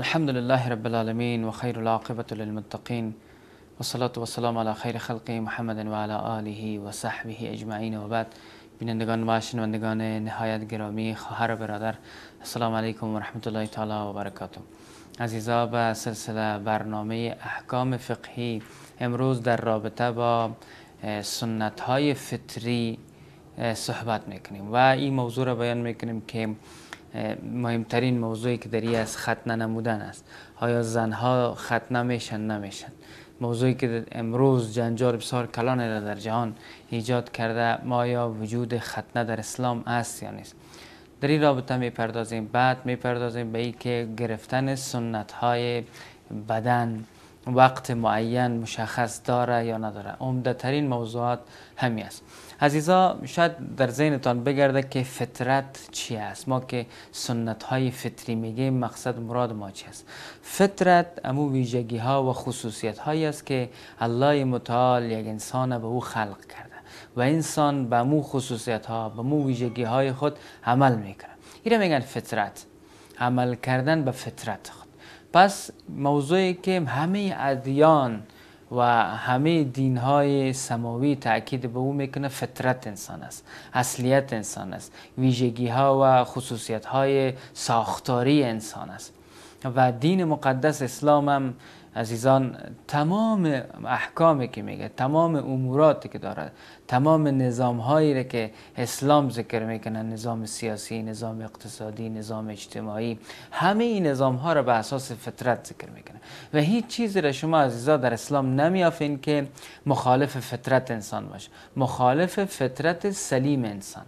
الحمد لله رب العالمين وخير العاقبة للمتقين والصلاة والسلام على خير خلقه محمد وعلى آله وصحبه أجمعين وبعد بعد بینندگان و شنوندگان نهایت گرامی خواهر برادر السلام علیکم و رحمت الله تعالی و برکاته عزیزا به سلسله برنامه احکام فقهی امروز در رابطه با اه، سنت های فطری اه، صحبت میکنیم و این موضوع را بیان میکنیم که مهمترین موضوعی که دری از ختنه نمودن است آیا زنها ختنه میشن نمیشن موضوعی که امروز جنجال بسیار کلان را در جهان ایجاد کرده ما یا وجود ختنه در اسلام است یا نیست در این رابطه میپردازیم بعد میپردازیم به اینکه که گرفتن سنت های بدن وقت معین مشخص داره یا نداره عمدهترین موضوعات همی است عزیزا شاید در ذهنتان بگرده که فطرت چی است ما که سنت های فطری میگیم مقصد مراد ما چی است فطرت امو ویژگی ها و خصوصیت هایی است که الله متعال یک انسان به او خلق کرده و انسان به مو خصوصیت ها به مو ویژگی های خود عمل میکنه ایره میگن فطرت عمل کردن به فطرت خود پس موضوعی که همه ادیان و همه دین های سماوی تاکید به او میکنه فطرت انسان است اصلیت انسان است ویژگی ها و خصوصیت های ساختاری انسان است و دین مقدس اسلام هم عزیزان تمام احکامی که میگه تمام اموراتی که دارد تمام نظام هایی که اسلام ذکر میکنه نظام سیاسی نظام اقتصادی نظام اجتماعی همه این نظام ها را به اساس فطرت ذکر میکنه و هیچ چیزی را شما عزیزا در اسلام نمیافین که مخالف فطرت انسان باشه مخالف فطرت سلیم انسان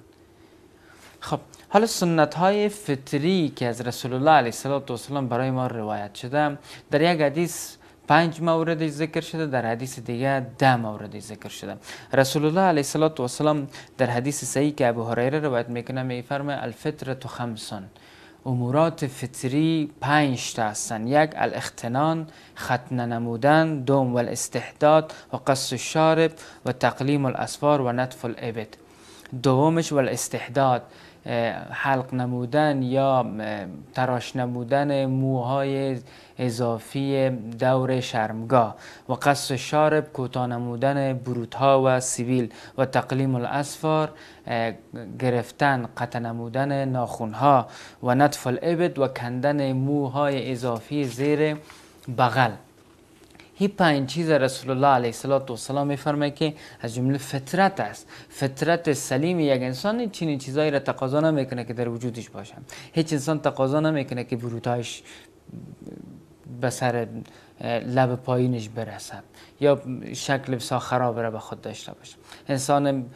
خب حالا سنت های فطری که از رسول الله علیه السلام برای ما روایت شده در یک حدیث پنج موردی ذکر شده در حدیث دیگه ده موردی ذکر شده رسول الله علیه السلام در حدیث صحیح که ابو هریره روایت میکنه میفرمه تو خمسون امورات فطری پنج تا هستند یک الاختنان ختنه نمودن دوم والاستحداد و قص الشارب و تقلیم الاسفار و نطف الابد دومش والاستحداد حلق نمودن یا تراش نمودن موهای اضافی دور شرمگاه و قص شارب کوتاه نمودن بروتها و سیویل و تقلیم الاسفار گرفتن قطع نمودن ها و نطف الابد و کندن موهای اضافی زیر بغل هی پنج چیز رسول الله علیه السلام فرمه که از جمله فطرت است فطرت سلیم یک انسان چنین چیزایی را تقاضا نمیکنه که در وجودش باشه. هیچ انسان تقاضا نمیکنه که بروتایش به سر لب پایینش برسه یا شکل لبسا خراب را به خود داشته باشه انسان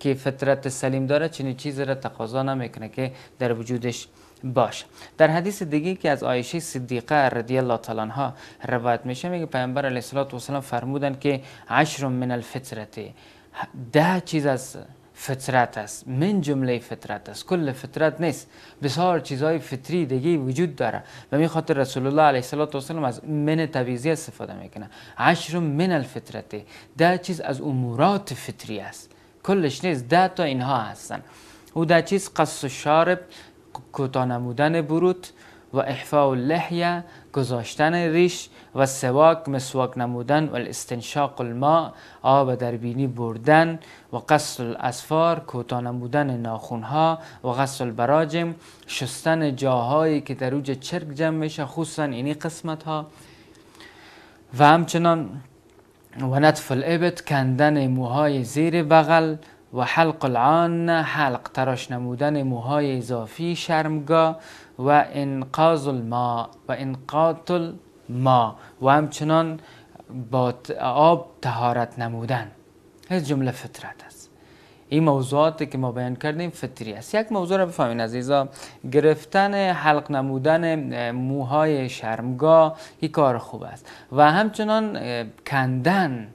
که فطرت سلیم داره چنین چیزی را تقاضا نمیکنه که در وجودش باش در حدیث دیگه که از عایشه صدیقه رضی الله تعالی عنها روایت میشه میگه پیامبر علیه السلام فرمودن که عشر من الفطرت ده چیز از فطرت است من جمله فطرت است کل فطرت نیست بسیار چیزهای فطری دیگه وجود داره و می خاطر رسول الله علیه السلام از من تبیزی استفاده میکنه عشر من الفطرته ده چیز از امورات فطری است کلش نیست ده تا اینها هستن او ده چیز قص و شارب کوتاه نمودن بروت و احفاء اللحیه گذاشتن ریش و سواک مسواک نمودن و الاستنشاق الماء آب در بینی بردن و قصد الاسفار کوتاه نمودن ناخونها و غسل البراجم شستن جاهایی که در روج چرک جمع میشه خصوصا اینی قسمت ها و همچنان و نطف کندن موهای زیر بغل و حلق العان حلق تراش نمودن موهای اضافی شرمگاه و انقاض الماء و انقاط الماء و همچنان با آب تهارت نمودن از جمله فطرت است این موضوعاتی که ما بیان کردیم فطری است یک موضوع را بفهمین عزیزا گرفتن حلق نمودن موهای شرمگاه این کار خوب است و همچنان کندن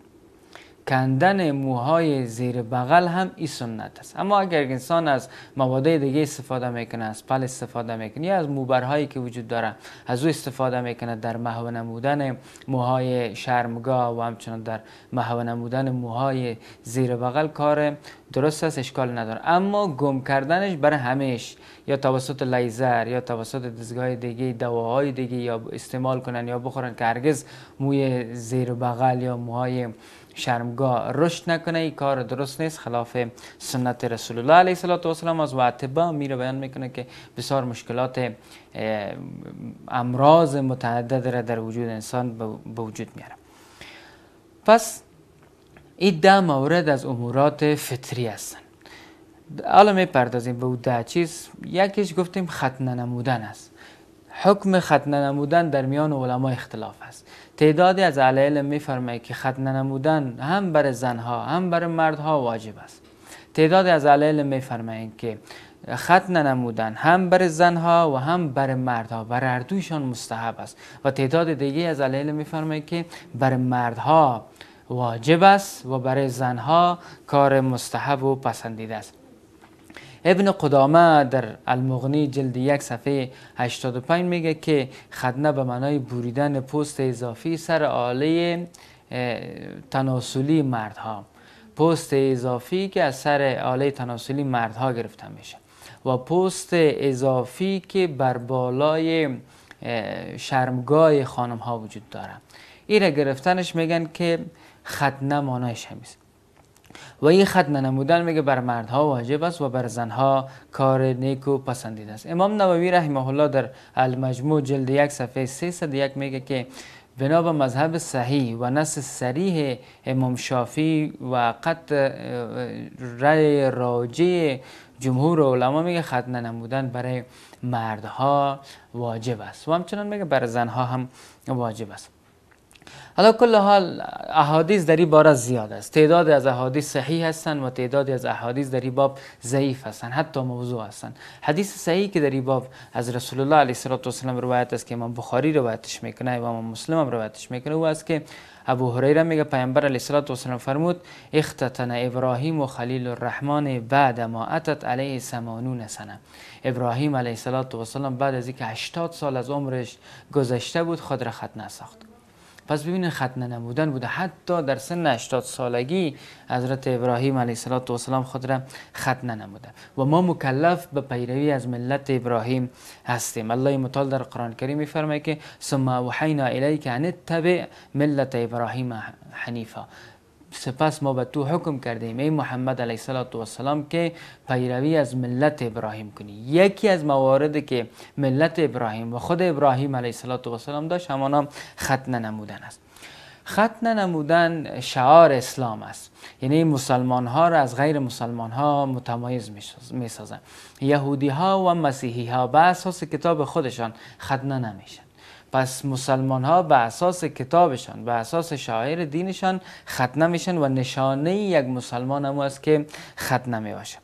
کندن موهای زیر بغل هم ای سنت است اما اگر انسان از مواد دیگه استفاده میکنه از پل استفاده میکنه یا از موبرهایی که وجود داره از او استفاده میکنه در محو نمودن موهای شرمگاه و همچنان در محو نمودن موهای زیر بغل کار درست است اشکال نداره اما گم کردنش برای همیش یا توسط لیزر یا توسط دستگاه دیگه دواهای دیگه یا استعمال کنن یا بخورن که هرگز موی زیر بغل یا موهای شرمگاه رشد نکنه این کار درست نیست خلاف سنت رسول الله علیه السلام از وعتبا میره بیان میکنه که بسیار مشکلات امراض متعدد را در وجود انسان به وجود میاره پس این ده مورد از امورات فطری هستن حالا میپردازیم به ده چیز یکیش گفتیم ختنه نمودن است حکم ختنه نمودن در میان علما اختلاف است تعدادی از علایل میفرمایید که ختنه نمودن هم بر زنها هم بر مردها واجب است تعدادی از علایل میفرمایی که ختنه نمودن هم بر زنها و هم بر مردها بر هر دویشان مستحب است و تعداد دیگه از علایل میفرمایی که بر مردها واجب است و برای زنها کار مستحب و پسندیده است ابن قدامه در المغنی جلد یک صفحه 85 میگه که خدنه به معنای بریدن پوست اضافی سر آله تناسلی مردها پوست اضافی که از سر آله تناسلی مردها گرفته میشه و پوست اضافی که بر بالای شرمگاه خانم ها وجود داره این گرفتنش میگن که ختنه مانایش همیست و این ختنه نمودن میگه بر مردها واجب است و بر زنها کار نیک و پسندیده است امام نووی رحمه الله در المجموع جلد یک صفحه 301 میگه که بنا به مذهب صحیح و نص صریح امام شافی و قط رای راجع جمهور علما میگه ختنه نمودن برای مردها واجب است و همچنان میگه بر زنها هم واجب است حالا کل حال احادیث در این باره زیاد است تعداد از احادیث صحیح هستند و تعدادی از احادیث در این باب ضعیف هستند حتی موضوع هستند حدیث صحیح که در این باب از رسول الله علیه و السلام روایت است که امام بخاری روایتش میکنه و امام مسلم هم روایتش میکنه او است که ابو هریره میگه پیامبر علیه السلام فرمود اختتن ابراهیم و خلیل الرحمن بعد ما اتت علیه 80 سنه ابراهیم علیه السلام بعد از اینکه 80 سال از عمرش گذشته بود خود را خط نساخت پس ببینید ختنه نمودن بوده حتی در سن 80 سالگی حضرت ابراهیم علیه السلام خود را ختنه نموده و ما مکلف به پیروی از ملت ابراهیم هستیم الله متعال در قرآن کریم میفرمایه که ثم وحینا الیک ان تبع ملت ابراهیم حنیفه سپس ما به تو حکم کردیم ای محمد علیه السلام سلام که پیروی از ملت ابراهیم کنی یکی از موارد که ملت ابراهیم و خود ابراهیم علیه السلام سلام داشت همانا ختنه نمودن است ختنه نمودن شعار اسلام است یعنی مسلمان ها را از غیر مسلمان ها متمایز می سازن یهودی ها و مسیحی ها به اساس کتاب خودشان ختنه نمیشن پس مسلمان ها به اساس کتابشان به اساس شاعر دینشان ختنه میشن و نشانه یک مسلمان هم است که ختنه میباشه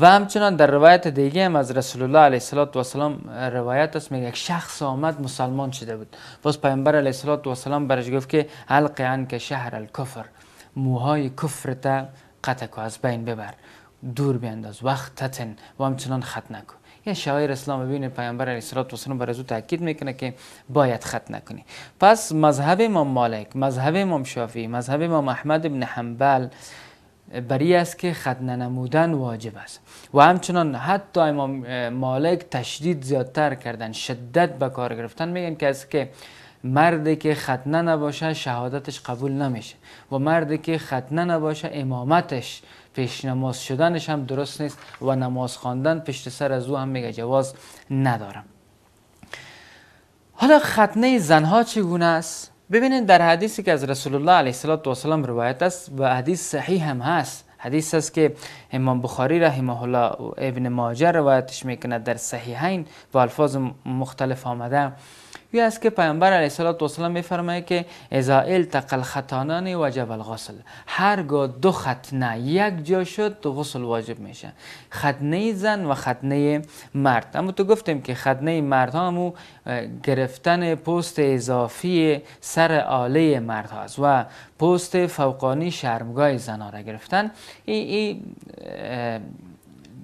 و همچنان در روایت دیگه هم از رسول الله علیه السلام روایت است میگه یک شخص آمد مسلمان شده بود پس پیامبر علیه السلام برش گفت که حلق که شهر الکفر موهای کفرت قطع کو از بین ببر دور بینداز وقت تتن و همچنان ختنه کو یه شاعر اسلام بین پیامبر علیه السلام بر تاکید میکنه که باید خط نکنی پس مذهب ما مالک مذهب ما شافی مذهب ما احمد بن حنبل بری است که خط ننمودن واجب است و همچنان حتی امام مالک تشدید زیادتر کردن شدت به کار گرفتن میگن که از که مردی که ختنه نباشه شهادتش قبول نمیشه و مردی که ختنه نباشه امامتش پیش نماز شدنش هم درست نیست و نماز خواندن پشت سر از او هم میگه جواز ندارم حالا ختنه زنها چگونه است؟ ببینید در حدیثی که از رسول الله علیه السلام روایت است و حدیث صحیح هم هست حدیث است که امام بخاری رحمه الله ابن ماجر روایتش میکند در صحیحین و الفاظ مختلف آمده یا از که پیامبر علیه السلام میفرمایه که اذا تقل الخطانان وجب الغسل هرگاه دو ختنه یک جا شد غسل واجب میشه خطنه زن و خطنه مرد اما تو گفتیم که خطنه مرد ها همو گرفتن پوست اضافی سر آله مرد هاست و پوست فوقانی شرمگاه زن ها را گرفتن این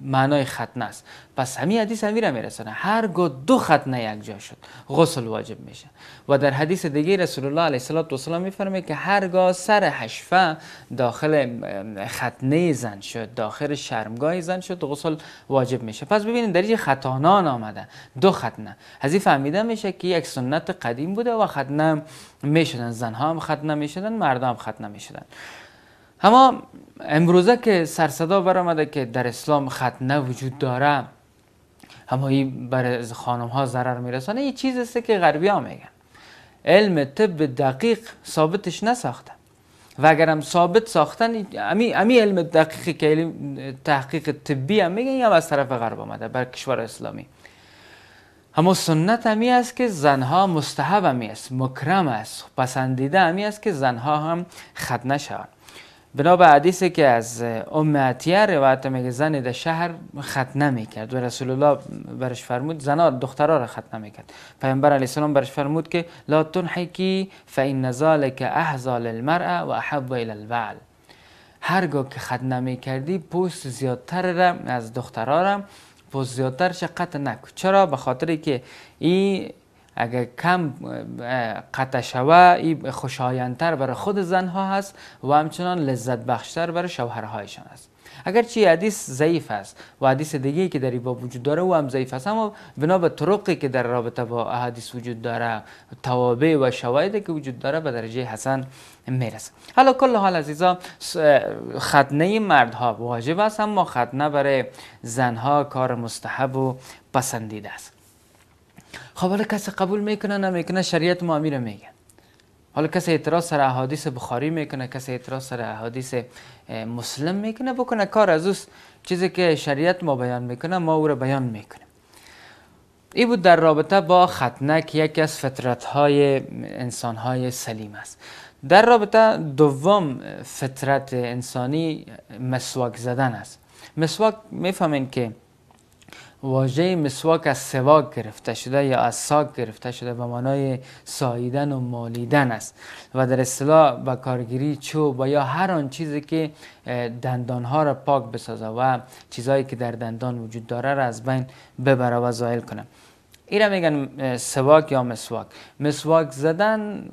معنای ختنه است پس همین حدیث همی را میرسانه هرگاه دو ختنه یک جا شد غسل واجب میشه و در حدیث دیگه رسول الله علیه و السلام میفرمه که هرگاه سر حشفه داخل ختنه زن شد داخل شرمگاه زن شد غسل واجب میشه پس ببینید در اینجا ختانان آمده دو ختنه این فهمیده میشه که یک سنت قدیم بوده و ختنه میشدن زنها هم ختنه میشدن مردم هم ختنه میشدن اما امروزه که سرصدا برامده که در اسلام ختنه وجود داره اما این بر خانم ها ضرر میرسانه این چیز است که غربی ها میگن علم طب دقیق ثابتش نساخته و اگر هم ثابت ساختن امی, امی علم دقیقی که تحقیق طبی هم میگن این هم از طرف غرب آمده بر کشور اسلامی اما سنت همی است که زنها مستحب همی است مکرم است پسندیده همی است که زنها هم ختنه شوند بنا به حدیثی که از ام عطیه روایت میگه زن در شهر ختنه میکرد و رسول الله برش فرمود زنا دخترا را ختنه میکرد پیامبر علیه السلام برش فرمود که لا تنحکی فان ذلک احظى للمرأه و احب الى البعل هرگاه که ختنه میکردی پوست زیادتر را از دخترا را پوست زیادتر قطع نک. چرا به خاطری که این اگر کم قطع شوه خوشایندتر برای خود زنها هست و همچنان لذت بخشتر برای شوهرهایشان است اگرچه حدیث ضعیف است و حدیث دیگه که در این وجود داره و هم ضعیف است اما بنا به طرقی که در رابطه با احادیث وجود داره توابع و شواهدی که وجود داره به درجه حسن میرسه حالا کل حال عزیزا ختنه مردها واجب است اما ختنه برای زنها کار مستحب و پسندیده است خب حالا کسی قبول میکنه نمیکنه شریعت ما میره میگه حالا کسی اعتراض سر احادیث بخاری میکنه کسی اعتراض سر احادیث مسلم میکنه بکنه کار از اوست چیزی که شریعت ما بیان میکنه ما او رو بیان میکنیم این بود در رابطه با ختنه یکی از فطرت های انسان های سلیم است در رابطه دوم فطرت انسانی مسواک زدن است مسواک میفهمین که واژه مسواک از سواک گرفته شده یا از ساک گرفته شده به معنای ساییدن و مالیدن است و در اصطلاح به کارگیری چوب و یا هر آن چیزی که دندان ها را پاک بسازه و چیزهایی که در دندان وجود داره را از بین ببره و زائل کنه این میگن سواک یا مسواک مسواک زدن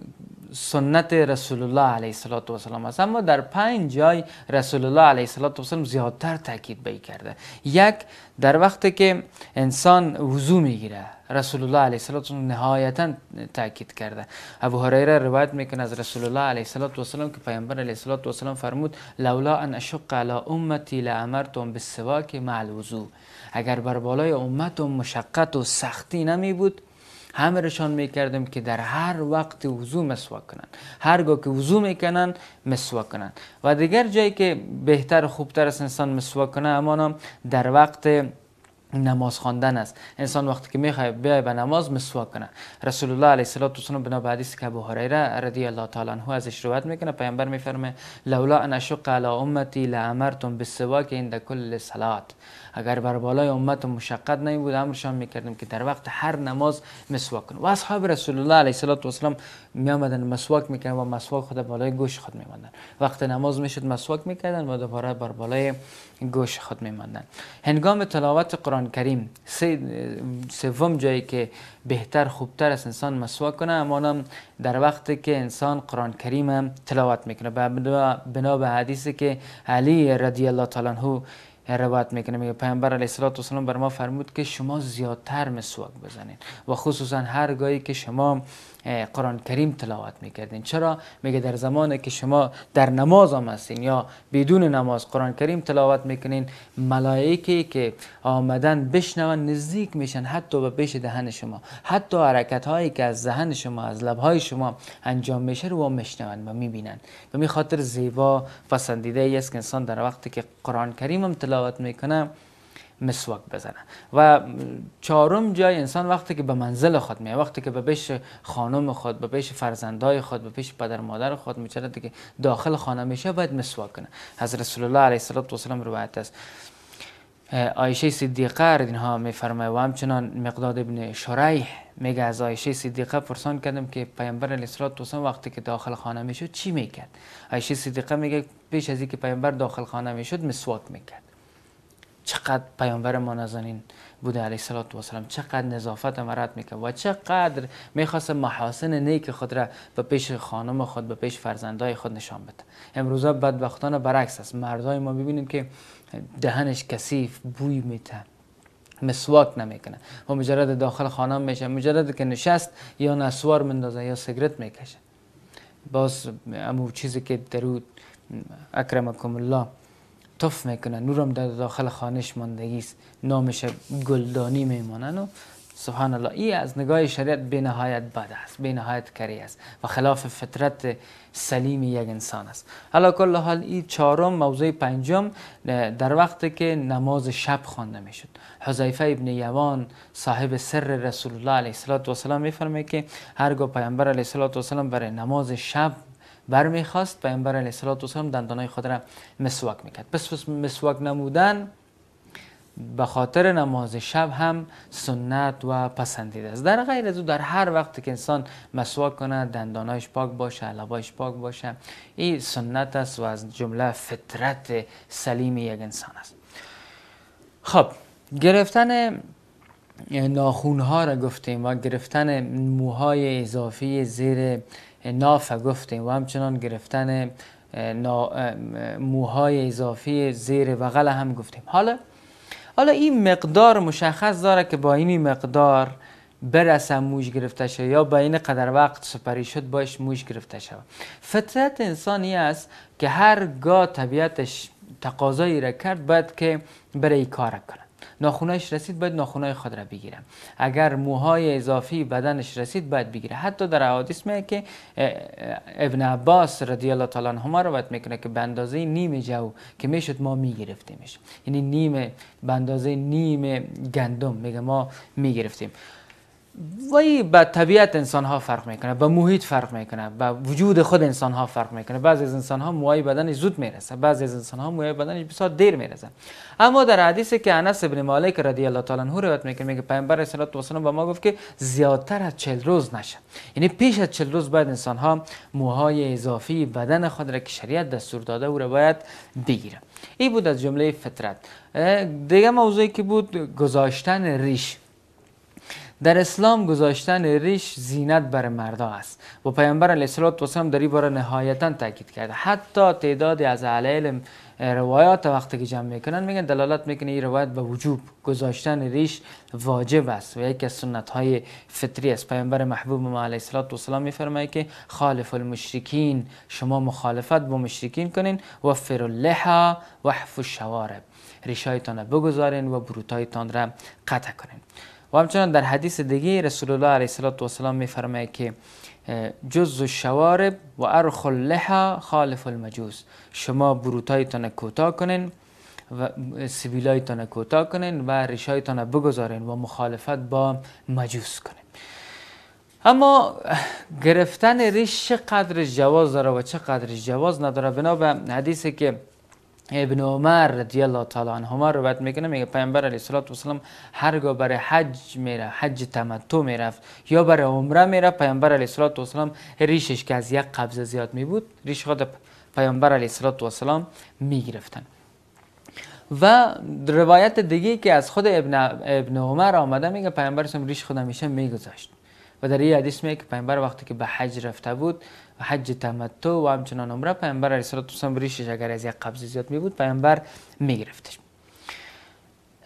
سنت رسول الله علیه السلام است اما در پنج جای رسول الله علیه السلام زیادتر تاکید به کرده یک در وقتی که انسان وضو میگیره رسول الله علیه السلام نهایتا تاکید کرده ابو هریره روایت میکنه از رسول الله علیه السلام که پیامبر علیه السلام فرمود لولا ان اشق علی امتی لامرتم بالسواک مع الوضو اگر بر بالای امتم مشقت و سختی نمی بود همه رشان میکردم که در هر وقت وضو مسواک کنند هرگاه که وضو میکنن مسواک کنند و دیگر جایی که بهتر خوبتر است انسان مسواک کنه اما در وقت نماز خواندن است انسان وقتی که میخواد بیای به نماز مسواک کنه رسول الله علیه الصلاه و السلام بنا به حدیث که ابو هریره رضی الله تعالی عنه ازش روایت میکنه پیامبر میفرمه لولا ان اشق علی امتی لامرتم بالسواک عند کل صلات اگر بر بالای امت مشقت نمی بود امرشان میکردیم که در وقت هر نماز مسواک کنه و اصحاب رسول الله علیه الصلاه و السلام می مسواک میکنن و مسواک خود بالای گوش خود میماندن وقت نماز میشد مسواک میکردن و دوباره بر بالای گوش خود میماندن. هنگام تلاوت قرآن کریم سوم جایی که بهتر خوبتر است انسان مسواک کنه اما در وقتی که انسان قرآن کریم تلاوت میکنه بنا به حدیثی که علی رضی الله تعالی روایت میکنه میگه پیامبر علیه السلام بر ما فرمود که شما زیادتر مسواک بزنید و خصوصا هر گاهی که شما قرآن کریم تلاوت میکردین چرا میگه در زمانی که شما در نماز هم هستین یا بدون نماز قرآن کریم تلاوت میکنین ملائکه که آمدن بشنون نزدیک میشن حتی به پیش دهن شما حتی حرکت هایی که از ذهن شما از لب های شما انجام میشه رو میشنون و میبینن و می خاطر زیبا پسندیده است که انسان در وقتی که قرآن کریم هم تلاوت میکنه مسواک بزنه و چهارم جای انسان وقتی که به منزل خود میه وقتی که به پیش خانم خود به پیش فرزندای خود به پیش پدر مادر خود میچره که داخل خانه میشه باید مسواک کنه از رسول الله علیه السلام روایت است آیشه صدیقه اینها میفرمه و همچنان مقداد ابن شریح میگه از آیشه صدیقه پرسان کردم که پیامبر علیه السلام وقتی که داخل خانه میشد چی میکرد عایشه صدیقه میگه پیش از اینکه پیامبر داخل خانه میشد مسواک میکرد چقدر پیامبر ما نازنین بوده علیه السلام و سلام چقدر نظافت مرد میکرد و چقدر میخواست محاسن نیک خود را به پیش خانم خود به پیش فرزندای خود نشان بده امروزه بدبختانه برعکس است مردای ما ببینیم که دهنش کثیف بوی میته مسواک نمیکنه و خب مجرد داخل خانه میشه مجرد که نشست یا نسوار مندازه یا سگرت میکشه باز امو چیزی که درود اکرمکم الله تف میکنن نورم در داخل خانش ماندگی است نامش گلدانی میمانن و سبحان الله این از نگاه شریعت به نهایت بد است به نهایت کری است و خلاف فطرت سلیم یک انسان است حالا کل حال این چهارم موضوع پنجم در وقتی که نماز شب خوانده میشد حذیفه ابن یوان صاحب سر رسول الله علیه السلام میفرماید که هرگاه پیامبر علیه السلام برای نماز شب برمیخواست پیامبر علیه السلام دندانای خود را مسواک میکرد پس مسواک نمودن به خاطر نماز شب هم سنت و پسندیده است در غیر از او در هر وقت که انسان مسواک کنه دندانایش پاک باشه لبایش پاک باشه این سنت است و از جمله فطرت سلیم یک انسان است خب گرفتن ناخون ها را گفتیم و گرفتن موهای اضافی زیر نافه گفتیم و همچنان گرفتن موهای اضافی زیر بغل هم گفتیم حالا حالا این مقدار مشخص داره که با این مقدار برسه موش گرفته شد یا با این قدر وقت سپری شد باش موش گرفته شود فطرت انسانی است که هرگاه طبیعتش تقاضایی را کرد باید که برای کار کند ناخونایش رسید باید ناخونای خود را بگیره اگر موهای اضافی بدنش رسید باید بگیره حتی در حدیث میگه که ابن عباس رضی الله تعالی عنهما روایت میکنه که به اندازه نیم جو که میشد ما میگرفتیمش یعنی نیم به اندازه نیم گندم میگه ما میگرفتیم وی به طبیعت انسان ها فرق میکنه به محیط فرق میکنه به وجود خود انسان ها فرق میکنه بعضی از انسان ها موهای بدن زود میرسه بعضی از انسان ها موهای بدن بسیار دیر میرسه اما در حدیثی که انس ابن مالک رضی الله تعالی عنه روایت میکنه میگه پیامبر صلی الله علیه و سلم به ما گفت که زیادتر از 40 روز نشه یعنی پیش از 40 روز بعد انسان ها موهای اضافی بدن خود را که شریعت دستور داده او را باید بگیره این بود از جمله فطرت دیگه موضوعی که بود گذاشتن ریش در اسلام گذاشتن ریش زینت بر مردا است و پیامبر علیه السلام در این باره نهایتا تاکید کرده حتی تعدادی از علیل روایات وقتی که جمع میکنن میگن دلالت میکنه این روایت به وجوب گذاشتن ریش واجب است و یکی از سنت های فطری است پیامبر محبوب ما علیه السلام میفرمایه که خالف المشرکین شما مخالفت با مشرکین کنین و اللحا و حف الشوارب ریشایتان را بگذارین و بروتایتان را قطع کنین و همچنان در حدیث دیگه رسول الله علیه السلام میفرماید که جز شوارب و ارخ اللحا خالف المجوز شما بروتایتان کوتاه کنین و سبیلایتان کوتا کنین و ریشایتان بگذارین و مخالفت با مجوس کنین اما گرفتن ریش چقدر جواز داره و چقدر جواز نداره بنا به حدیثی که ابن عمر رضی الله تعالی عنهما روایت میکنه میگه پیامبر علیه الصلاه و السلام هرگاه برای حج میره حج تمتع میرفت یا برای عمره میره پیامبر علیه الصلاه و السلام ریشش که از یک قبضه زیاد می بود ریش خود پیامبر علیه الصلاه و السلام می گرفتن و روایت دیگه که از خود ابن, ابن عمر آمده میگه پیامبر ریش خود همیشه میگذاشت و در این حدیث میگه که پیامبر وقتی که به حج رفته بود و حج تمتع و همچنان عمره پیامبر علیه السلام ریشش اگر از یک قبض زیاد می بود پیامبر گرفتش.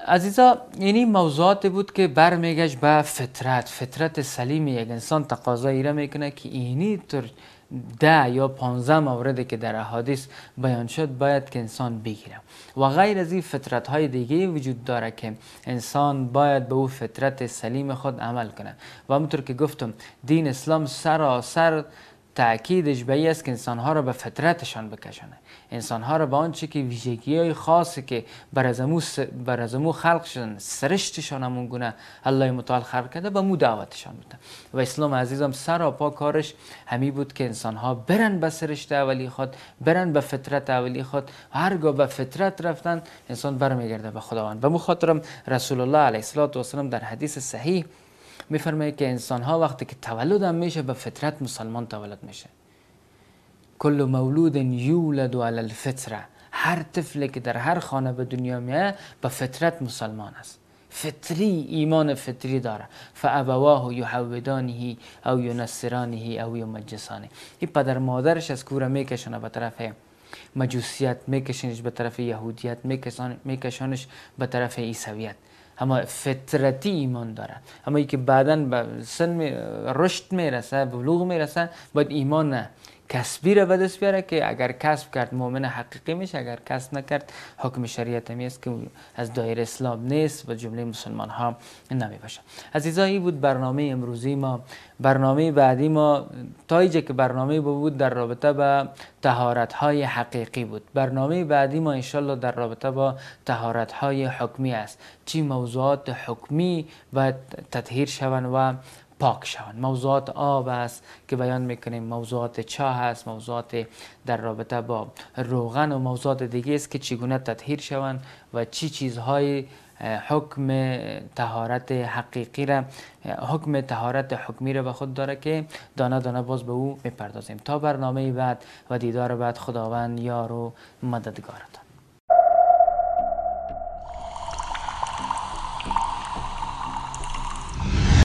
عزیزا یعنی موضوعات بود که برمیگشت به فطرت فطرت سلیم یک انسان تقاضا ایره میکنه که اینی طور ده یا 15 موردی که در احادیث بیان شد باید که انسان بگیره و غیر از این فطرت های دیگه وجود داره که انسان باید به او فطرت سلیم خود عمل کنه و همونطور که گفتم دین اسلام سراسر تأکیدش به است که انسان ها را به فطرتشان بکشانه ها را به آنچه که ویژگی های خاصی که بر از امو خلق شدن سرشتشان همون گونه الله متعال خلق کرده به مو دعوتشان بودن و اسلام عزیزم سر و پا کارش همی بود که انسان ها برن به سرشت اولی خود برن به فطرت اولی خود هرگاه به فطرت رفتن انسان برمیگرده به خداوند به مخاطرم رسول الله علیه السلام در حدیث صحیح میفرمایه که انسان ها وقتی که تولد هم میشه به فطرت مسلمان تولد میشه کل مولود یولد علی الفطره هر طفلی که در هر خانه به دنیا میه به فطرت مسلمان است فطری ایمان فطری داره فابواه یحودانه او ینصرانه او یمجسانه این پدر مادرش از کوره میکشنه به طرف مجوسیت میکشنش به طرف یهودیت میکشنش به طرف عیسویت اما فطرتی ایمان داره اما ای که بعدا به سن می رشد میرسه بلوغ میرسه باید ایمان نه کسبی را به بیاره که اگر کسب کرد مؤمن حقیقی میشه اگر کسب نکرد حکم شریعت است که از دایر اسلام نیست و جمله مسلمان ها نمی باشه عزیزایی بود برنامه امروزی ما برنامه بعدی ما تا که برنامه بود در رابطه با تهارت های حقیقی بود برنامه بعدی ما انشالله در رابطه با تهارت های حکمی است چی موضوعات حکمی و تطهیر شوند و پاک شوند موضوعات آب است که بیان میکنیم موضوعات چاه است موضوعات در رابطه با روغن و موضوعات دیگه است که چگونه تطهیر شوند و چی چیزهای حکم تهارت حقیقی را حکم تهارت حکمی را به خود داره که دانه دانه باز به او میپردازیم تا برنامه بعد و دیدار بعد خداوند یار و مددگارتان